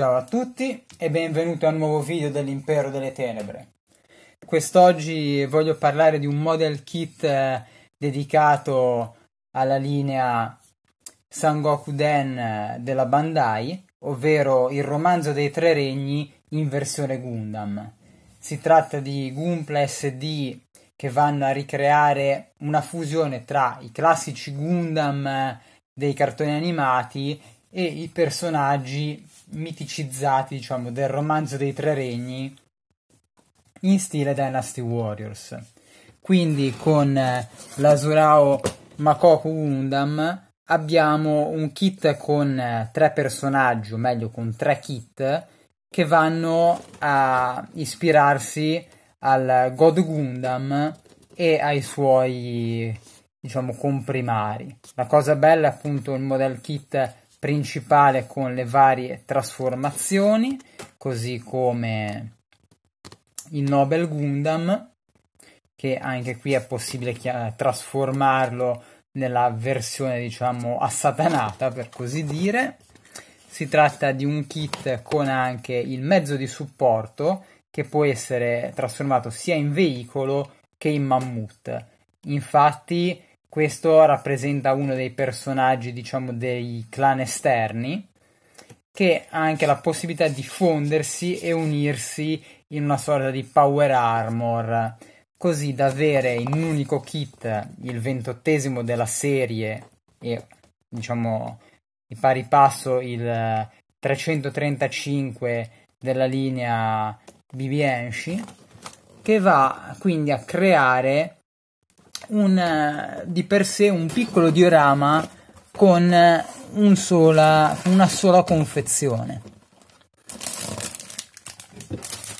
Ciao a tutti e benvenuti a un nuovo video dell'Impero delle Tenebre. Quest'oggi voglio parlare di un model kit eh, dedicato alla linea Sangoku Den eh, della Bandai, ovvero il romanzo dei tre regni in versione Gundam. Si tratta di Gunpla SD che vanno a ricreare una fusione tra i classici Gundam eh, dei cartoni animati e i personaggi miticizzati, diciamo, del romanzo dei tre regni in stile Dynasty Warriors. Quindi con eh, l'Asurao Makoku Gundam abbiamo un kit con eh, tre personaggi, o meglio con tre kit, che vanno a ispirarsi al God Gundam e ai suoi diciamo comprimari. La cosa bella è appunto il model kit principale con le varie trasformazioni, così come il Nobel Gundam, che anche qui è possibile trasformarlo nella versione, diciamo, assatanata, per così dire. Si tratta di un kit con anche il mezzo di supporto, che può essere trasformato sia in veicolo che in mammut. Infatti questo rappresenta uno dei personaggi, diciamo, dei clan esterni, che ha anche la possibilità di fondersi e unirsi in una sorta di power armor, così da avere in un unico kit il ventottesimo della serie e, diciamo, di pari passo il 335 della linea BB Enshi, che va quindi a creare un, eh, di per sé un piccolo diorama con eh, un sola, una sola confezione.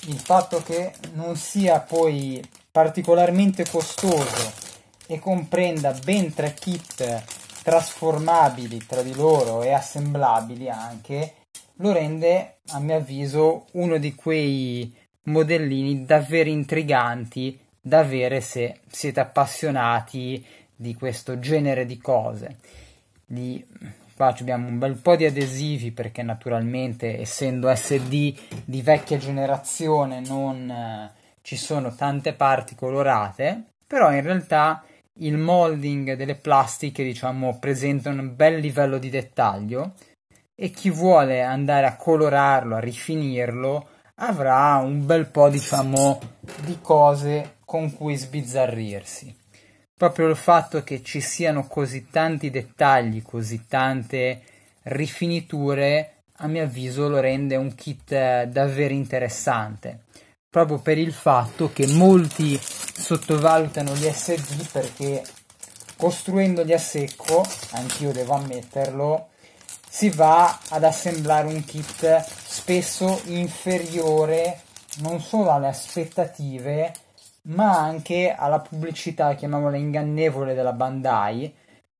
Il fatto che non sia poi particolarmente costoso e comprenda ben tre kit trasformabili tra di loro e assemblabili anche, lo rende, a mio avviso, uno di quei modellini davvero intriganti da avere se siete appassionati di questo genere di cose. Di, qua abbiamo un bel po' di adesivi perché naturalmente essendo SD di vecchia generazione non eh, ci sono tante parti colorate, però in realtà il molding delle plastiche diciamo presenta un bel livello di dettaglio e chi vuole andare a colorarlo, a rifinirlo, avrà un bel po' diciamo di cose con cui sbizzarrirsi. Proprio il fatto che ci siano così tanti dettagli, così tante rifiniture, a mio avviso lo rende un kit eh, davvero interessante. Proprio per il fatto che molti sottovalutano gli SD perché costruendoli a secco, anch'io devo ammetterlo, si va ad assemblare un kit spesso inferiore non solo alle aspettative ma anche alla pubblicità, chiamiamola ingannevole, della Bandai,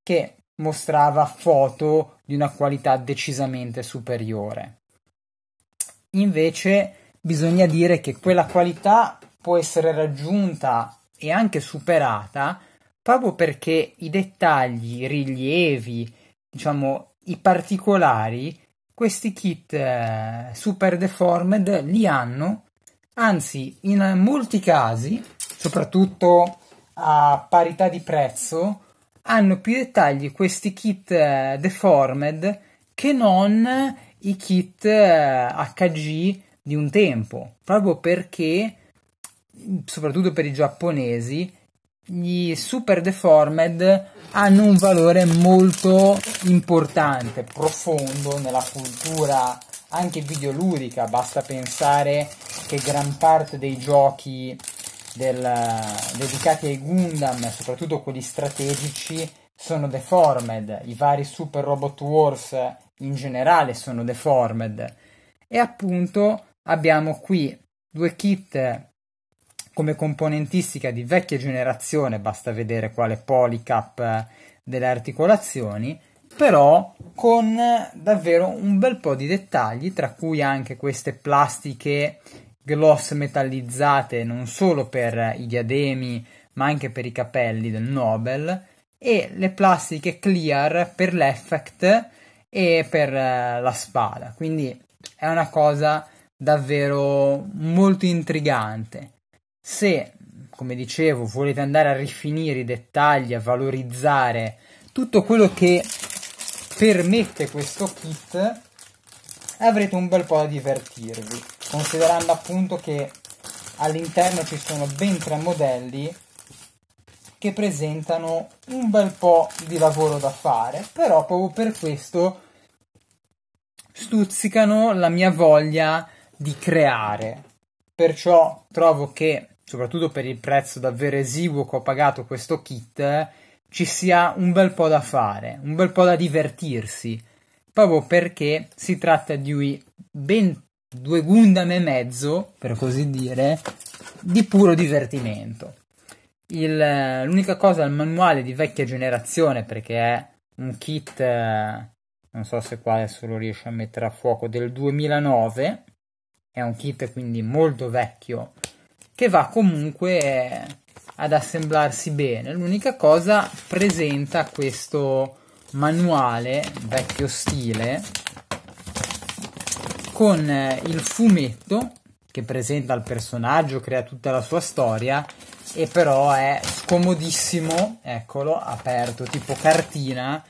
che mostrava foto di una qualità decisamente superiore. Invece bisogna dire che quella qualità può essere raggiunta e anche superata proprio perché i dettagli, i rilievi, diciamo i particolari, questi kit eh, super deformed li hanno, anzi in molti casi soprattutto a parità di prezzo, hanno più dettagli questi kit eh, deformed che non i kit HG eh, di un tempo, proprio perché, soprattutto per i giapponesi, gli super deformed hanno un valore molto importante, profondo nella cultura anche videoludica, basta pensare che gran parte dei giochi del, dedicati ai Gundam, soprattutto quelli strategici, sono deformed. I vari Super Robot Wars in generale sono deformed. E appunto abbiamo qui due kit come componentistica di vecchia generazione, basta vedere quale polycap delle articolazioni, però con davvero un bel po' di dettagli, tra cui anche queste plastiche gloss metallizzate non solo per i diademi ma anche per i capelli del Nobel e le plastiche clear per l'effect e per eh, la spada quindi è una cosa davvero molto intrigante se come dicevo volete andare a rifinire i dettagli a valorizzare tutto quello che permette questo kit avrete un bel po' da divertirvi considerando appunto che all'interno ci sono ben tre modelli che presentano un bel po' di lavoro da fare, però proprio per questo stuzzicano la mia voglia di creare. Perciò trovo che, soprattutto per il prezzo davvero esiguo che ho pagato questo kit, ci sia un bel po' da fare, un bel po' da divertirsi, proprio perché si tratta di ben due Gundam e mezzo, per così dire, di puro divertimento. Il, l'unica cosa al manuale di vecchia generazione, perché è un kit, eh, non so se qua adesso lo riesce a mettere a fuoco, del 2009, è un kit quindi molto vecchio, che va comunque eh, ad assemblarsi bene. L'unica cosa presenta questo manuale vecchio stile con eh, il fumetto che presenta il personaggio, crea tutta la sua storia e però è scomodissimo, eccolo, aperto, tipo cartina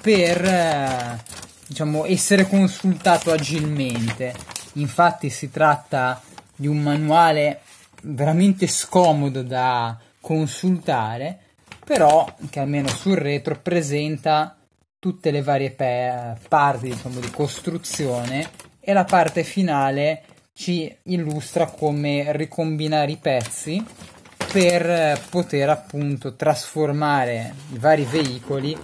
per eh, diciamo essere consultato agilmente. Infatti si tratta di un manuale veramente scomodo da consultare, però che almeno sul retro presenta tutte le varie parti diciamo, di costruzione e la parte finale ci illustra come ricombinare i pezzi per poter appunto trasformare i vari veicoli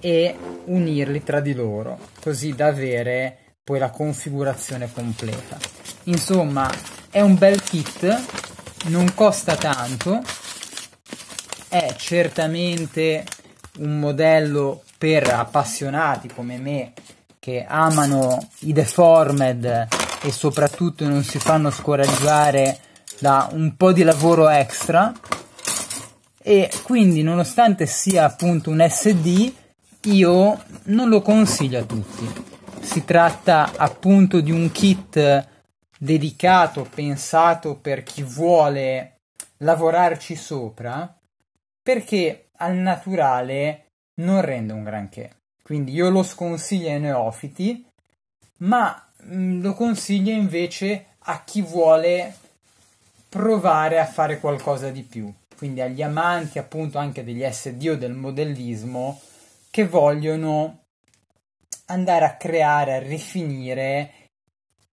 e unirli tra di loro così da avere poi la configurazione completa insomma è un bel kit non costa tanto è certamente un modello per appassionati come me che amano i deformed e soprattutto non si fanno scoraggiare da un po' di lavoro extra e quindi nonostante sia appunto un SD io non lo consiglio a tutti si tratta appunto di un kit dedicato pensato per chi vuole lavorarci sopra perché al naturale non rende un granché quindi io lo sconsiglio ai neofiti, ma mm, lo consiglio invece a chi vuole provare a fare qualcosa di più. Quindi agli amanti appunto anche degli SD o del modellismo che vogliono andare a creare, a rifinire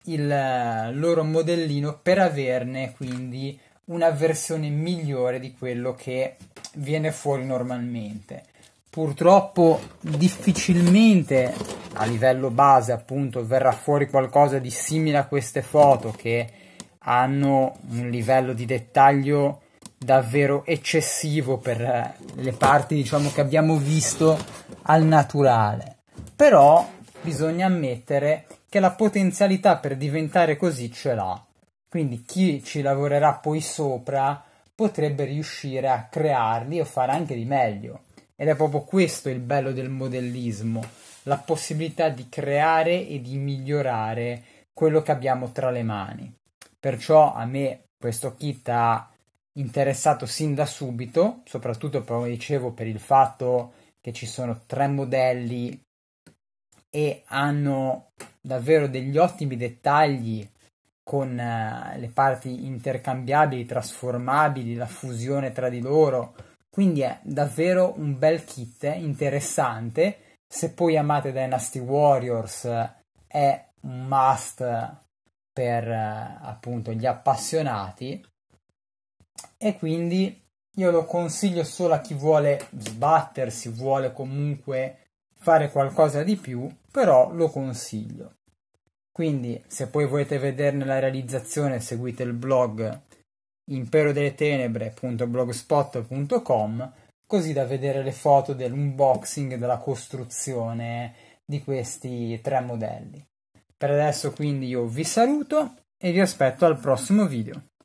il eh, loro modellino per averne quindi una versione migliore di quello che viene fuori normalmente purtroppo difficilmente a livello base appunto verrà fuori qualcosa di simile a queste foto che hanno un livello di dettaglio davvero eccessivo per eh, le parti diciamo che abbiamo visto al naturale però bisogna ammettere che la potenzialità per diventare così ce l'ha quindi chi ci lavorerà poi sopra potrebbe riuscire a crearli o fare anche di meglio ed è proprio questo il bello del modellismo, la possibilità di creare e di migliorare quello che abbiamo tra le mani. Perciò a me questo kit ha interessato sin da subito, soprattutto come dicevo per il fatto che ci sono tre modelli e hanno davvero degli ottimi dettagli con eh, le parti intercambiabili, trasformabili, la fusione tra di loro, quindi è davvero un bel kit eh, interessante. Se poi amate Dynasty Warriors eh, è un must per eh, appunto gli appassionati e quindi io lo consiglio solo a chi vuole sbattersi, vuole comunque fare qualcosa di più, però lo consiglio. Quindi se poi volete vederne la realizzazione seguite il blog impero delle tenebre.blogspot.com così da vedere le foto dell'unboxing e della costruzione di questi tre modelli. Per adesso quindi io vi saluto e vi aspetto al prossimo video.